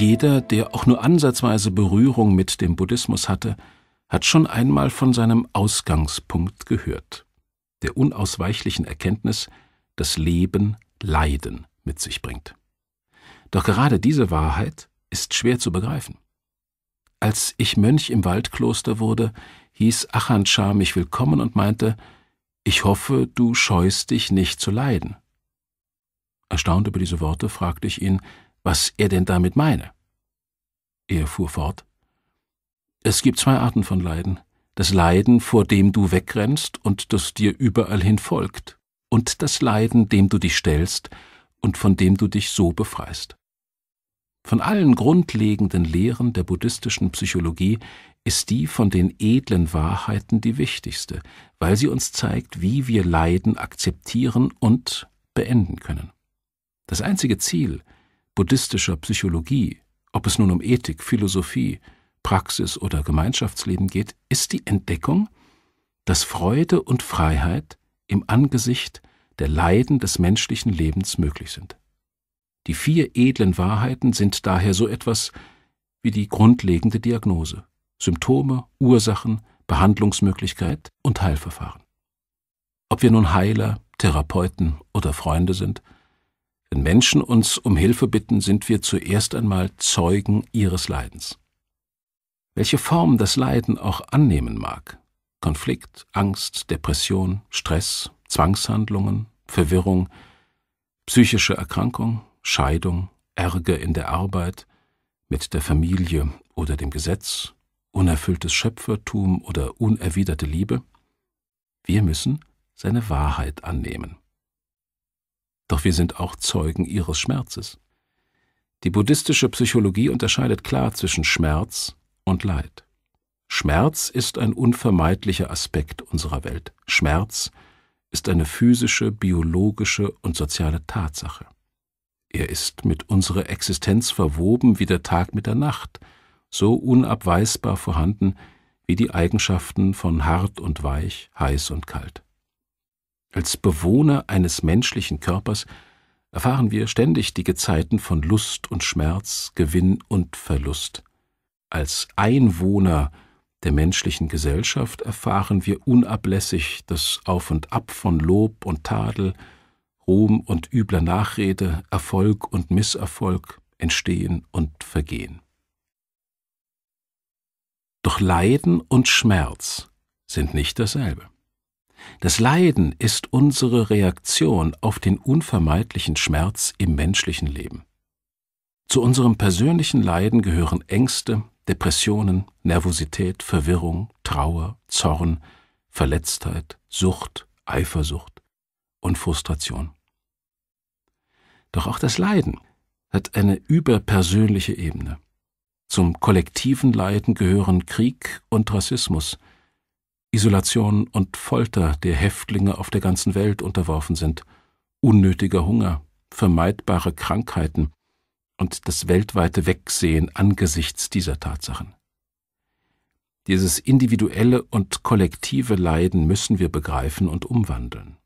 Jeder, der auch nur ansatzweise Berührung mit dem Buddhismus hatte, hat schon einmal von seinem Ausgangspunkt gehört, der unausweichlichen Erkenntnis, dass Leben Leiden mit sich bringt. Doch gerade diese Wahrheit ist schwer zu begreifen. Als ich Mönch im Waldkloster wurde, hieß Achanchar mich willkommen und meinte, ich hoffe, du scheust dich nicht zu leiden. Erstaunt über diese Worte fragte ich ihn, was er denn damit meine. Er fuhr fort. Es gibt zwei Arten von Leiden. Das Leiden, vor dem du wegrennst und das dir überall hin folgt. Und das Leiden, dem du dich stellst und von dem du dich so befreist. Von allen grundlegenden Lehren der buddhistischen Psychologie ist die von den edlen Wahrheiten die wichtigste, weil sie uns zeigt, wie wir Leiden akzeptieren und beenden können. Das einzige Ziel, buddhistischer Psychologie, ob es nun um Ethik, Philosophie, Praxis oder Gemeinschaftsleben geht, ist die Entdeckung, dass Freude und Freiheit im Angesicht der Leiden des menschlichen Lebens möglich sind. Die vier edlen Wahrheiten sind daher so etwas wie die grundlegende Diagnose, Symptome, Ursachen, Behandlungsmöglichkeit und Heilverfahren. Ob wir nun Heiler, Therapeuten oder Freunde sind, wenn Menschen uns um Hilfe bitten, sind wir zuerst einmal Zeugen ihres Leidens. Welche Form das Leiden auch annehmen mag, Konflikt, Angst, Depression, Stress, Zwangshandlungen, Verwirrung, psychische Erkrankung, Scheidung, Ärger in der Arbeit, mit der Familie oder dem Gesetz, unerfülltes Schöpfertum oder unerwiderte Liebe, wir müssen seine Wahrheit annehmen doch wir sind auch Zeugen ihres Schmerzes. Die buddhistische Psychologie unterscheidet klar zwischen Schmerz und Leid. Schmerz ist ein unvermeidlicher Aspekt unserer Welt. Schmerz ist eine physische, biologische und soziale Tatsache. Er ist mit unserer Existenz verwoben wie der Tag mit der Nacht, so unabweisbar vorhanden wie die Eigenschaften von hart und weich, heiß und kalt. Als Bewohner eines menschlichen Körpers erfahren wir ständig die Gezeiten von Lust und Schmerz, Gewinn und Verlust. Als Einwohner der menschlichen Gesellschaft erfahren wir unablässig das Auf und Ab von Lob und Tadel, Ruhm und übler Nachrede, Erfolg und Misserfolg, Entstehen und Vergehen. Doch Leiden und Schmerz sind nicht dasselbe. Das Leiden ist unsere Reaktion auf den unvermeidlichen Schmerz im menschlichen Leben. Zu unserem persönlichen Leiden gehören Ängste, Depressionen, Nervosität, Verwirrung, Trauer, Zorn, Verletztheit, Sucht, Eifersucht und Frustration. Doch auch das Leiden hat eine überpersönliche Ebene. Zum kollektiven Leiden gehören Krieg und Rassismus, Isolation und Folter der Häftlinge auf der ganzen Welt unterworfen sind, unnötiger Hunger, vermeidbare Krankheiten und das weltweite Wegsehen angesichts dieser Tatsachen. Dieses individuelle und kollektive Leiden müssen wir begreifen und umwandeln.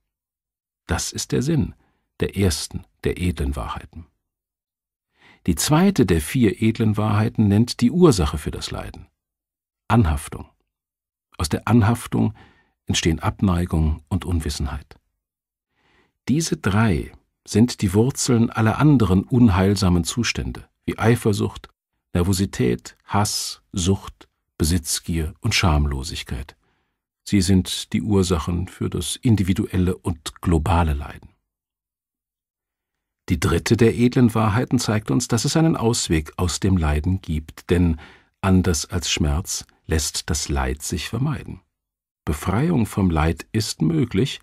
Das ist der Sinn der ersten der edlen Wahrheiten. Die zweite der vier edlen Wahrheiten nennt die Ursache für das Leiden Anhaftung. Aus der Anhaftung entstehen Abneigung und Unwissenheit. Diese drei sind die Wurzeln aller anderen unheilsamen Zustände, wie Eifersucht, Nervosität, Hass, Sucht, Besitzgier und Schamlosigkeit. Sie sind die Ursachen für das individuelle und globale Leiden. Die dritte der edlen Wahrheiten zeigt uns, dass es einen Ausweg aus dem Leiden gibt, denn Anders als Schmerz lässt das Leid sich vermeiden. Befreiung vom Leid ist möglich,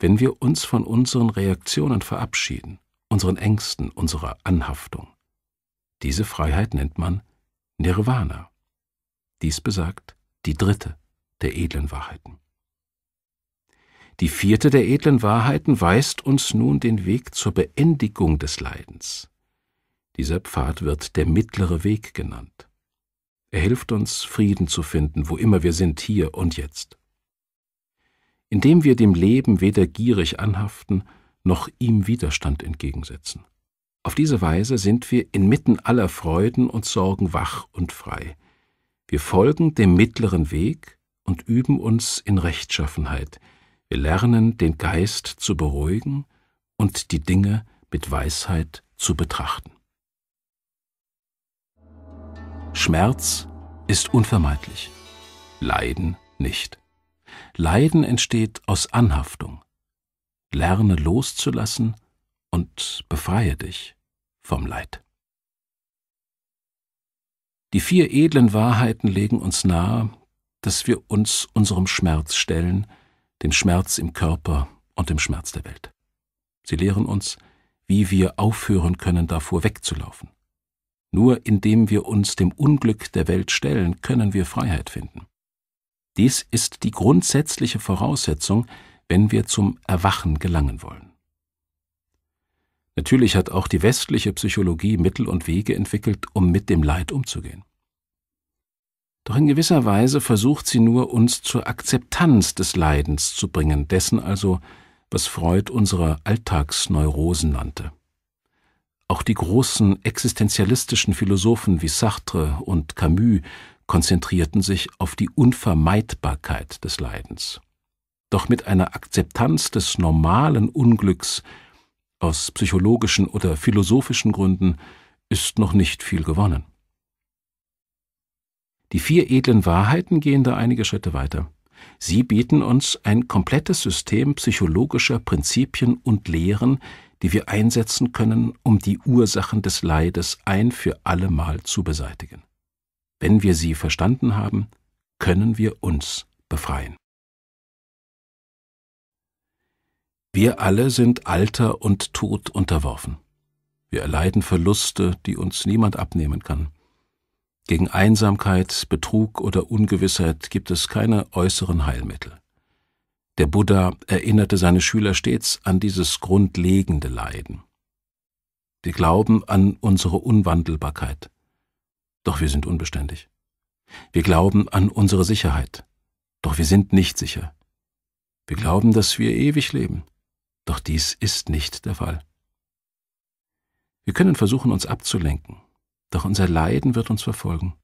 wenn wir uns von unseren Reaktionen verabschieden, unseren Ängsten, unserer Anhaftung. Diese Freiheit nennt man Nirvana. Dies besagt die dritte der edlen Wahrheiten. Die vierte der edlen Wahrheiten weist uns nun den Weg zur Beendigung des Leidens. Dieser Pfad wird der mittlere Weg genannt. Er hilft uns, Frieden zu finden, wo immer wir sind, hier und jetzt. Indem wir dem Leben weder gierig anhaften, noch ihm Widerstand entgegensetzen. Auf diese Weise sind wir inmitten aller Freuden und Sorgen wach und frei. Wir folgen dem mittleren Weg und üben uns in Rechtschaffenheit. Wir lernen, den Geist zu beruhigen und die Dinge mit Weisheit zu betrachten. Schmerz ist unvermeidlich, Leiden nicht. Leiden entsteht aus Anhaftung. Lerne loszulassen und befreie dich vom Leid. Die vier edlen Wahrheiten legen uns nahe, dass wir uns unserem Schmerz stellen, dem Schmerz im Körper und dem Schmerz der Welt. Sie lehren uns, wie wir aufhören können, davor wegzulaufen, nur indem wir uns dem Unglück der Welt stellen, können wir Freiheit finden. Dies ist die grundsätzliche Voraussetzung, wenn wir zum Erwachen gelangen wollen. Natürlich hat auch die westliche Psychologie Mittel und Wege entwickelt, um mit dem Leid umzugehen. Doch in gewisser Weise versucht sie nur, uns zur Akzeptanz des Leidens zu bringen, dessen also, was Freud unsere Alltagsneurosen nannte. Auch die großen existenzialistischen Philosophen wie Sartre und Camus konzentrierten sich auf die Unvermeidbarkeit des Leidens. Doch mit einer Akzeptanz des normalen Unglücks aus psychologischen oder philosophischen Gründen ist noch nicht viel gewonnen. Die vier edlen Wahrheiten gehen da einige Schritte weiter. Sie bieten uns ein komplettes System psychologischer Prinzipien und Lehren, die wir einsetzen können, um die Ursachen des Leides ein für alle Mal zu beseitigen. Wenn wir sie verstanden haben, können wir uns befreien. Wir alle sind Alter und Tod unterworfen. Wir erleiden Verluste, die uns niemand abnehmen kann. Gegen Einsamkeit, Betrug oder Ungewissheit gibt es keine äußeren Heilmittel. Der Buddha erinnerte seine Schüler stets an dieses grundlegende Leiden. Wir glauben an unsere Unwandelbarkeit, doch wir sind unbeständig. Wir glauben an unsere Sicherheit, doch wir sind nicht sicher. Wir glauben, dass wir ewig leben, doch dies ist nicht der Fall. Wir können versuchen, uns abzulenken, doch unser Leiden wird uns verfolgen.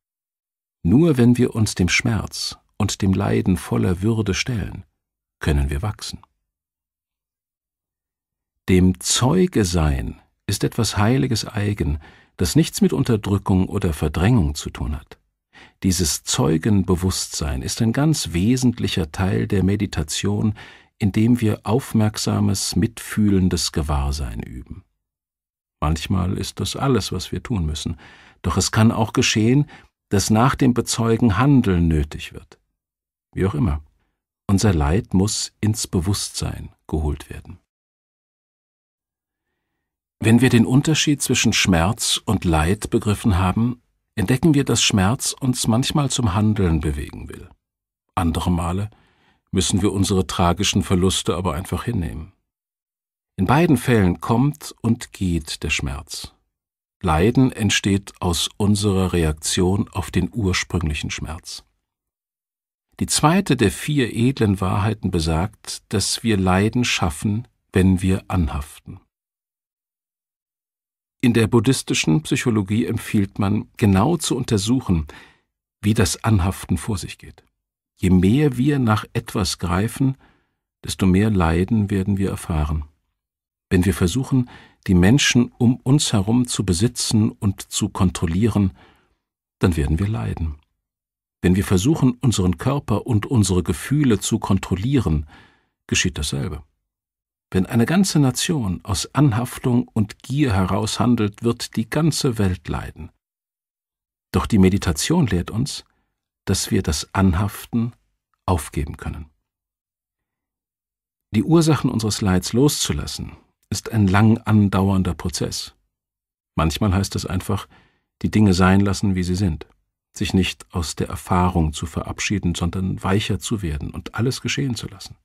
Nur wenn wir uns dem Schmerz und dem Leiden voller Würde stellen, können wir wachsen. Dem Zeuge sein ist etwas Heiliges eigen, das nichts mit Unterdrückung oder Verdrängung zu tun hat. Dieses Zeugenbewusstsein ist ein ganz wesentlicher Teil der Meditation, in dem wir aufmerksames, mitfühlendes Gewahrsein üben. Manchmal ist das alles, was wir tun müssen, doch es kann auch geschehen, dass nach dem Bezeugen Handeln nötig wird. Wie auch immer. Unser Leid muss ins Bewusstsein geholt werden. Wenn wir den Unterschied zwischen Schmerz und Leid begriffen haben, entdecken wir, dass Schmerz uns manchmal zum Handeln bewegen will. Andere Male müssen wir unsere tragischen Verluste aber einfach hinnehmen. In beiden Fällen kommt und geht der Schmerz. Leiden entsteht aus unserer Reaktion auf den ursprünglichen Schmerz. Die zweite der vier edlen Wahrheiten besagt, dass wir Leiden schaffen, wenn wir anhaften. In der buddhistischen Psychologie empfiehlt man, genau zu untersuchen, wie das Anhaften vor sich geht. Je mehr wir nach etwas greifen, desto mehr Leiden werden wir erfahren. Wenn wir versuchen, die Menschen um uns herum zu besitzen und zu kontrollieren, dann werden wir leiden. Wenn wir versuchen, unseren Körper und unsere Gefühle zu kontrollieren, geschieht dasselbe. Wenn eine ganze Nation aus Anhaftung und Gier heraus handelt, wird die ganze Welt leiden. Doch die Meditation lehrt uns, dass wir das Anhaften aufgeben können. Die Ursachen unseres Leids loszulassen, ist ein lang andauernder Prozess. Manchmal heißt es einfach, die Dinge sein lassen, wie sie sind sich nicht aus der Erfahrung zu verabschieden, sondern weicher zu werden und alles geschehen zu lassen.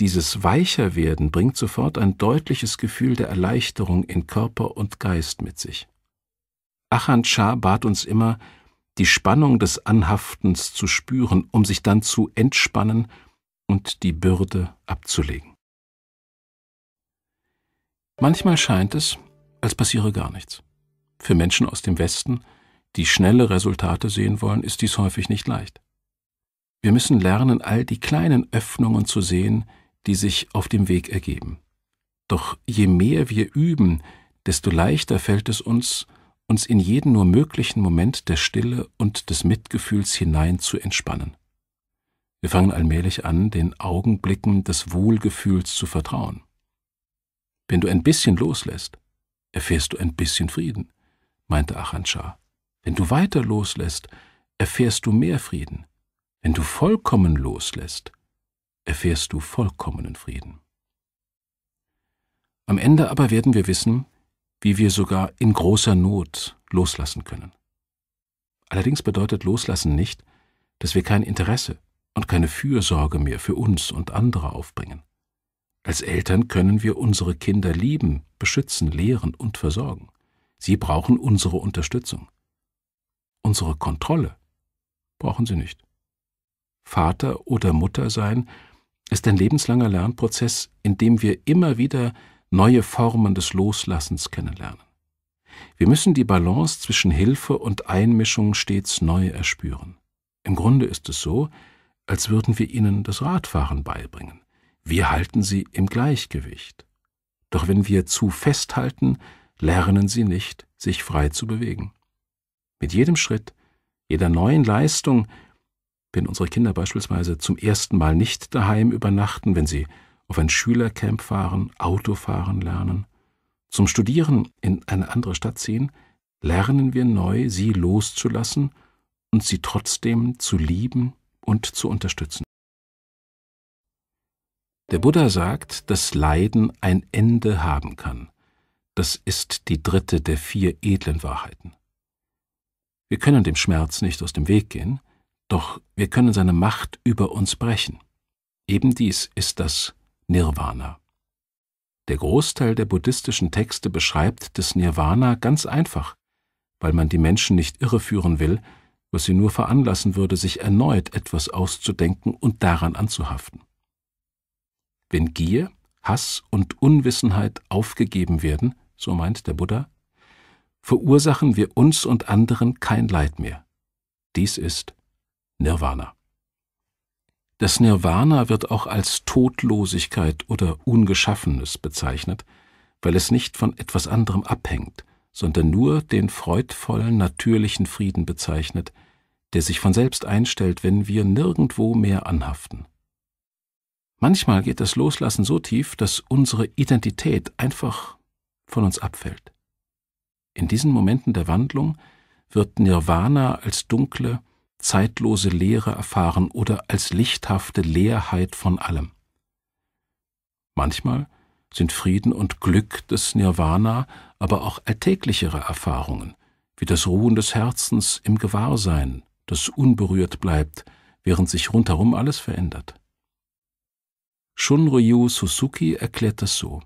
Dieses Weicherwerden bringt sofort ein deutliches Gefühl der Erleichterung in Körper und Geist mit sich. Achand Shah bat uns immer, die Spannung des Anhaftens zu spüren, um sich dann zu entspannen und die Bürde abzulegen. Manchmal scheint es, als passiere gar nichts. Für Menschen aus dem Westen die schnelle Resultate sehen wollen, ist dies häufig nicht leicht. Wir müssen lernen, all die kleinen Öffnungen zu sehen, die sich auf dem Weg ergeben. Doch je mehr wir üben, desto leichter fällt es uns, uns in jeden nur möglichen Moment der Stille und des Mitgefühls hinein zu entspannen. Wir fangen allmählich an, den Augenblicken des Wohlgefühls zu vertrauen. Wenn du ein bisschen loslässt, erfährst du ein bisschen Frieden, meinte Achan wenn du weiter loslässt, erfährst du mehr Frieden. Wenn du vollkommen loslässt, erfährst du vollkommenen Frieden. Am Ende aber werden wir wissen, wie wir sogar in großer Not loslassen können. Allerdings bedeutet Loslassen nicht, dass wir kein Interesse und keine Fürsorge mehr für uns und andere aufbringen. Als Eltern können wir unsere Kinder lieben, beschützen, lehren und versorgen. Sie brauchen unsere Unterstützung. Unsere Kontrolle brauchen sie nicht. Vater oder Mutter sein ist ein lebenslanger Lernprozess, in dem wir immer wieder neue Formen des Loslassens kennenlernen. Wir müssen die Balance zwischen Hilfe und Einmischung stets neu erspüren. Im Grunde ist es so, als würden wir ihnen das Radfahren beibringen. Wir halten sie im Gleichgewicht. Doch wenn wir zu festhalten, lernen sie nicht, sich frei zu bewegen. Mit jedem Schritt, jeder neuen Leistung, wenn unsere Kinder beispielsweise zum ersten Mal nicht daheim übernachten, wenn sie auf ein Schülercamp fahren, Auto fahren lernen, zum Studieren in eine andere Stadt ziehen, lernen wir neu, sie loszulassen und sie trotzdem zu lieben und zu unterstützen. Der Buddha sagt, dass Leiden ein Ende haben kann. Das ist die dritte der vier edlen Wahrheiten. Wir können dem Schmerz nicht aus dem Weg gehen, doch wir können seine Macht über uns brechen. Eben dies ist das Nirvana. Der Großteil der buddhistischen Texte beschreibt das Nirvana ganz einfach, weil man die Menschen nicht irreführen will, was sie nur veranlassen würde, sich erneut etwas auszudenken und daran anzuhaften. Wenn Gier, Hass und Unwissenheit aufgegeben werden, so meint der Buddha, verursachen wir uns und anderen kein Leid mehr. Dies ist Nirvana. Das Nirvana wird auch als Todlosigkeit oder Ungeschaffenes bezeichnet, weil es nicht von etwas anderem abhängt, sondern nur den freudvollen, natürlichen Frieden bezeichnet, der sich von selbst einstellt, wenn wir nirgendwo mehr anhaften. Manchmal geht das Loslassen so tief, dass unsere Identität einfach von uns abfällt. In diesen Momenten der Wandlung wird Nirvana als dunkle, zeitlose Leere erfahren oder als lichthafte Leerheit von allem. Manchmal sind Frieden und Glück des Nirvana aber auch alltäglichere Erfahrungen, wie das Ruhen des Herzens im Gewahrsein, das unberührt bleibt, während sich rundherum alles verändert. Shunryu Suzuki erklärt das so.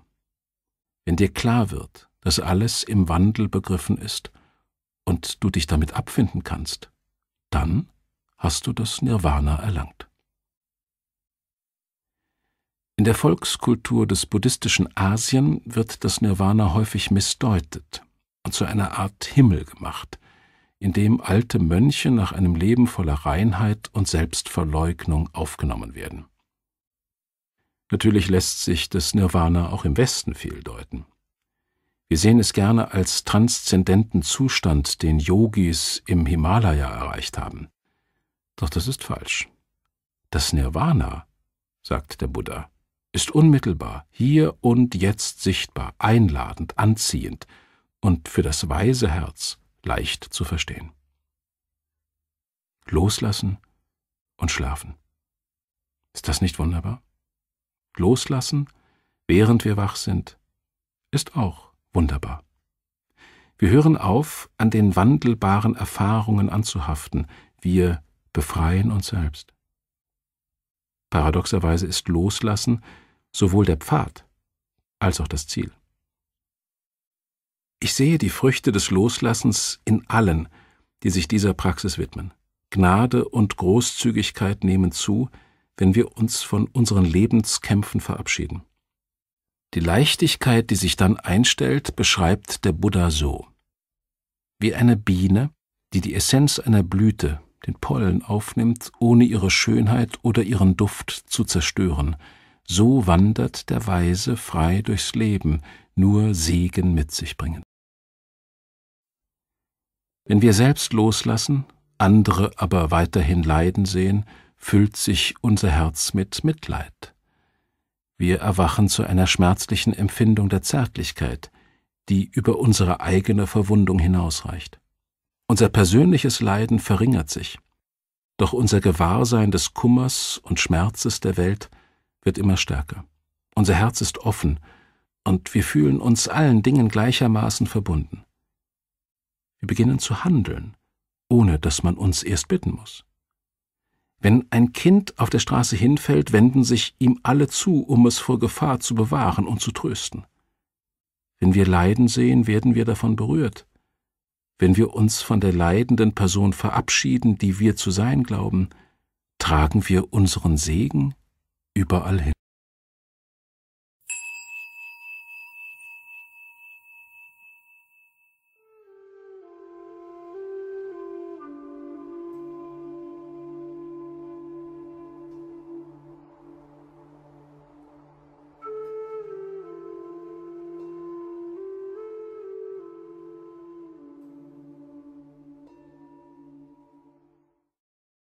Wenn dir klar wird, dass alles im Wandel begriffen ist und du dich damit abfinden kannst, dann hast du das Nirvana erlangt. In der Volkskultur des buddhistischen Asien wird das Nirvana häufig missdeutet und zu einer Art Himmel gemacht, in dem alte Mönche nach einem Leben voller Reinheit und Selbstverleugnung aufgenommen werden. Natürlich lässt sich das Nirvana auch im Westen fehldeuten. Wir sehen es gerne als transzendenten Zustand, den Yogis im Himalaya erreicht haben. Doch das ist falsch. Das Nirvana, sagt der Buddha, ist unmittelbar, hier und jetzt sichtbar, einladend, anziehend und für das weise Herz leicht zu verstehen. Loslassen und schlafen. Ist das nicht wunderbar? Loslassen, während wir wach sind, ist auch wunderbar. Wir hören auf, an den wandelbaren Erfahrungen anzuhaften, wir befreien uns selbst. Paradoxerweise ist Loslassen sowohl der Pfad als auch das Ziel. Ich sehe die Früchte des Loslassens in allen, die sich dieser Praxis widmen. Gnade und Großzügigkeit nehmen zu, wenn wir uns von unseren Lebenskämpfen verabschieden. Die Leichtigkeit, die sich dann einstellt, beschreibt der Buddha so. Wie eine Biene, die die Essenz einer Blüte, den Pollen aufnimmt, ohne ihre Schönheit oder ihren Duft zu zerstören, so wandert der Weise frei durchs Leben, nur Segen mit sich bringen. Wenn wir selbst loslassen, andere aber weiterhin leiden sehen, füllt sich unser Herz mit Mitleid. Wir erwachen zu einer schmerzlichen Empfindung der Zärtlichkeit, die über unsere eigene Verwundung hinausreicht. Unser persönliches Leiden verringert sich, doch unser Gewahrsein des Kummers und Schmerzes der Welt wird immer stärker. Unser Herz ist offen, und wir fühlen uns allen Dingen gleichermaßen verbunden. Wir beginnen zu handeln, ohne dass man uns erst bitten muss. Wenn ein Kind auf der Straße hinfällt, wenden sich ihm alle zu, um es vor Gefahr zu bewahren und zu trösten. Wenn wir Leiden sehen, werden wir davon berührt. Wenn wir uns von der leidenden Person verabschieden, die wir zu sein glauben, tragen wir unseren Segen überall hin.